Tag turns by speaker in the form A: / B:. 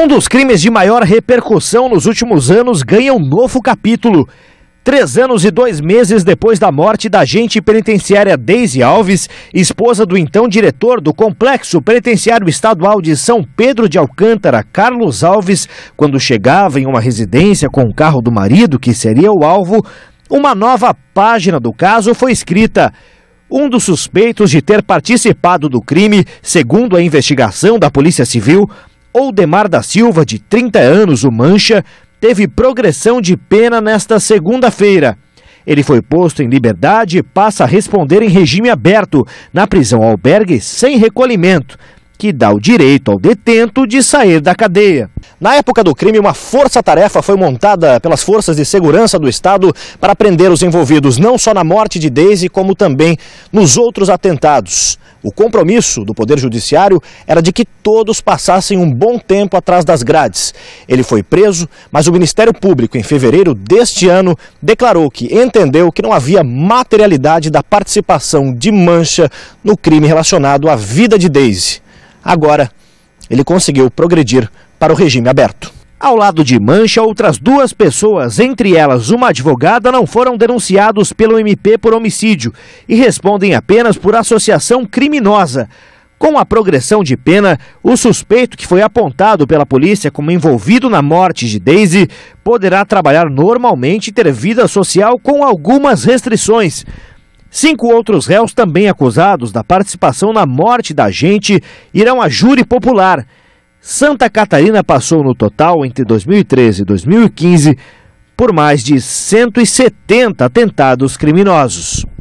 A: Um dos crimes de maior repercussão nos últimos anos ganha um novo capítulo. Três anos e dois meses depois da morte da agente penitenciária Deise Alves, esposa do então diretor do Complexo Penitenciário Estadual de São Pedro de Alcântara, Carlos Alves, quando chegava em uma residência com o carro do marido, que seria o alvo, uma nova página do caso foi escrita. Um dos suspeitos de ter participado do crime, segundo a investigação da Polícia Civil, Oldemar da Silva, de 30 anos, o Mancha, teve progressão de pena nesta segunda-feira. Ele foi posto em liberdade e passa a responder em regime aberto, na prisão albergue sem recolhimento, que dá o direito ao detento de sair da cadeia. Na época do crime, uma força-tarefa foi montada pelas forças de segurança do Estado para prender os envolvidos não só na morte de Daisy, como também nos outros atentados. O compromisso do Poder Judiciário era de que todos passassem um bom tempo atrás das grades. Ele foi preso, mas o Ministério Público, em fevereiro deste ano, declarou que entendeu que não havia materialidade da participação de Mancha no crime relacionado à vida de Daisy. Agora, ele conseguiu progredir para o regime aberto. Ao lado de Mancha, outras duas pessoas, entre elas uma advogada, não foram denunciados pelo MP por homicídio e respondem apenas por associação criminosa. Com a progressão de pena, o suspeito que foi apontado pela polícia como envolvido na morte de Daisy poderá trabalhar normalmente e ter vida social com algumas restrições. Cinco outros réus, também acusados da participação na morte da gente, irão a júri popular. Santa Catarina passou no total, entre 2013 e 2015, por mais de 170 atentados criminosos.